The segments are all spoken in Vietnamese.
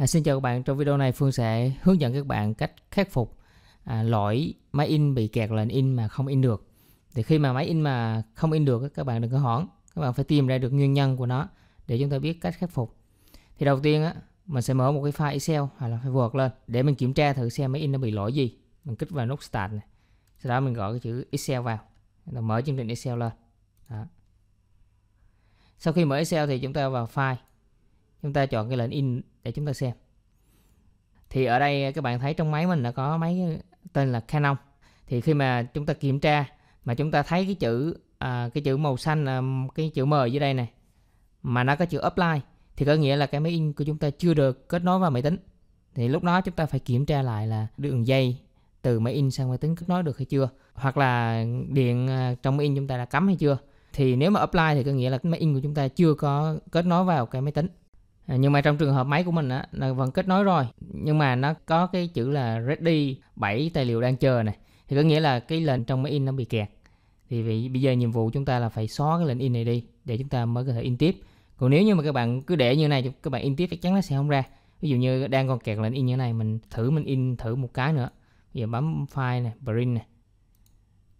À, xin chào các bạn, trong video này Phương sẽ hướng dẫn các bạn cách khắc phục à, lỗi máy in bị kẹt lệnh in mà không in được. Thì khi mà máy in mà không in được các bạn đừng có hoảng, các bạn phải tìm ra được nguyên nhân của nó để chúng ta biết cách khắc phục. Thì đầu tiên á, mình sẽ mở một cái file Excel hoặc là phải vượt lên để mình kiểm tra thử xem máy in nó bị lỗi gì. Mình kích vào nút Start này, sau đó mình gõ cái chữ Excel vào, mình mở chương trình Excel lên. Đó. Sau khi mở Excel thì chúng ta vào file, chúng ta chọn cái lệnh in để chúng ta xem thì ở đây các bạn thấy trong máy mình đã có máy tên là Canon thì khi mà chúng ta kiểm tra mà chúng ta thấy cái chữ à, cái chữ màu xanh à, cái chữ M dưới đây này mà nó có chữ offline thì có nghĩa là cái máy in của chúng ta chưa được kết nối vào máy tính thì lúc đó chúng ta phải kiểm tra lại là đường dây từ máy in sang máy tính kết nối được hay chưa hoặc là điện à, trong máy in chúng ta đã cắm hay chưa thì nếu mà offline thì có nghĩa là cái máy in của chúng ta chưa có kết nối vào cái máy tính À, nhưng mà trong trường hợp máy của mình á là vẫn kết nối rồi nhưng mà nó có cái chữ là ready 7 tài liệu đang chờ này thì có nghĩa là cái lệnh trong máy in nó bị kẹt thì vì bây giờ nhiệm vụ chúng ta là phải xóa cái lệnh in này đi để chúng ta mới có thể in tiếp còn nếu như mà các bạn cứ để như này các bạn in tiếp chắc chắn nó sẽ không ra ví dụ như đang còn kẹt lệnh in như này mình thử mình in thử một cái nữa bây giờ bấm file này print này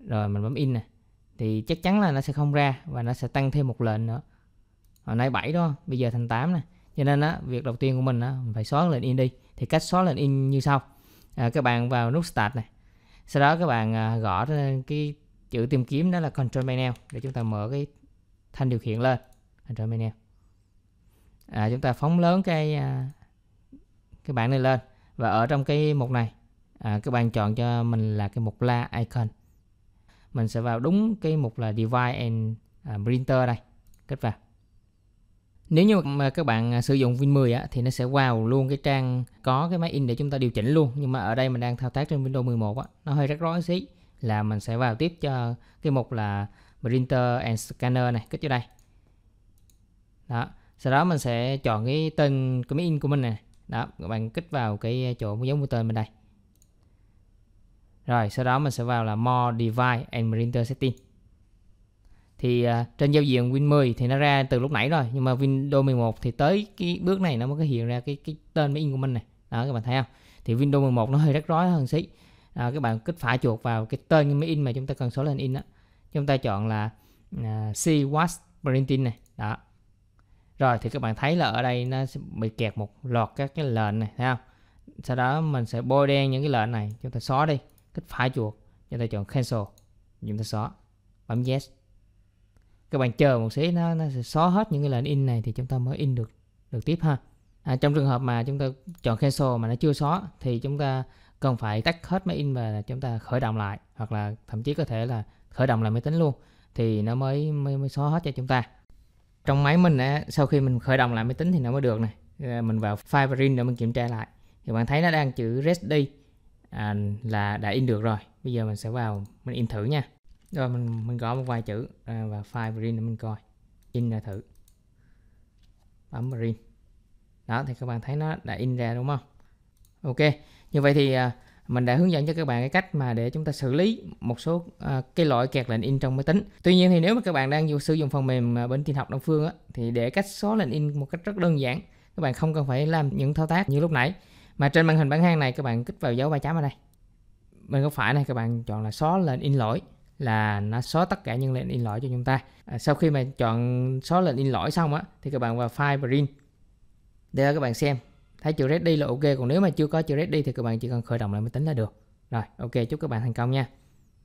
rồi mình bấm in này thì chắc chắn là nó sẽ không ra và nó sẽ tăng thêm một lệnh nữa hồi nay 7 đó bây giờ thành 8 này cho nên á việc đầu tiên của mình á mình phải xóa lệnh in đi thì cách xóa lệnh in như sau à, các bạn vào nút start này sau đó các bạn à, gõ cái chữ tìm kiếm đó là control panel để chúng ta mở cái thanh điều khiển lên control panel à, chúng ta phóng lớn cái à, cái bảng này lên và ở trong cái mục này à, các bạn chọn cho mình là cái mục la icon mình sẽ vào đúng cái mục là device and à, printer đây kết vào nếu như mà các bạn à, sử dụng Win 10 á, thì nó sẽ vào luôn cái trang có cái máy in để chúng ta điều chỉnh luôn nhưng mà ở đây mình đang thao tác trên Windows 11 á, nó hơi rắc rối xí là mình sẽ vào tiếp cho cái mục là printer and scanner này kích vô đây đó sau đó mình sẽ chọn cái tên của máy in của mình này đó các bạn kích vào cái chỗ dấu mũi tên bên đây rồi sau đó mình sẽ vào là more device and printer setting thì uh, trên giao diện Win 10 thì nó ra từ lúc nãy rồi nhưng mà Windows 11 thì tới cái bước này nó mới có hiện ra cái cái tên máy in của mình này đó các bạn thấy không thì Windows 11 nó hơi rắc rối hơn xí à, các bạn kích phải chuột vào cái tên máy in mà chúng ta cần số lên in đó chúng ta chọn là uh, C was printing này đó rồi thì các bạn thấy là ở đây nó sẽ bị kẹt một loạt các cái lệnh này thấy không sau đó mình sẽ bôi đen những cái lệnh này chúng ta xóa đi kích phải chuột chúng ta chọn cancel chúng ta xóa bấm yes các bạn chờ một xí nó nó sẽ xóa hết những cái lệnh in này thì chúng ta mới in được được tiếp ha à, trong trường hợp mà chúng ta chọn cancel mà nó chưa xóa thì chúng ta cần phải tắt hết máy in và chúng ta khởi động lại hoặc là thậm chí có thể là khởi động lại máy tính luôn thì nó mới mới, mới xóa hết cho chúng ta trong máy mình á, sau khi mình khởi động lại máy tính thì nó mới được này mình vào file print để mình kiểm tra lại thì bạn thấy nó đang chữ rest đi à, là đã in được rồi bây giờ mình sẽ vào mình in thử nha rồi mình mình gõ một vài chữ à, và file print để mình coi in ra thử bấm print đó thì các bạn thấy nó đã in ra đúng không ok như vậy thì à, mình đã hướng dẫn cho các bạn cái cách mà để chúng ta xử lý một số à, cái lỗi kẹt lệnh in trong máy tính. Tuy nhiên thì nếu mà các bạn đang dùng, sử dụng phần mềm à, bên tin học Đông Phương á, thì để cách xóa lệnh in một cách rất đơn giản, các bạn không cần phải làm những thao tác như lúc nãy. Mà trên màn hình bán hàng này các bạn kích vào dấu ba chấm ở đây. Bên góc phải này các bạn chọn là xóa lệnh in lỗi là nó xóa tất cả những lệnh in lỗi cho chúng ta à, sau khi mà chọn xóa lệnh in lỗi xong á thì các bạn vào file print để các bạn xem thấy chữ ready là ok còn nếu mà chưa có chữ ready thì các bạn chỉ cần khởi động lại máy tính là được rồi ok chúc các bạn thành công nha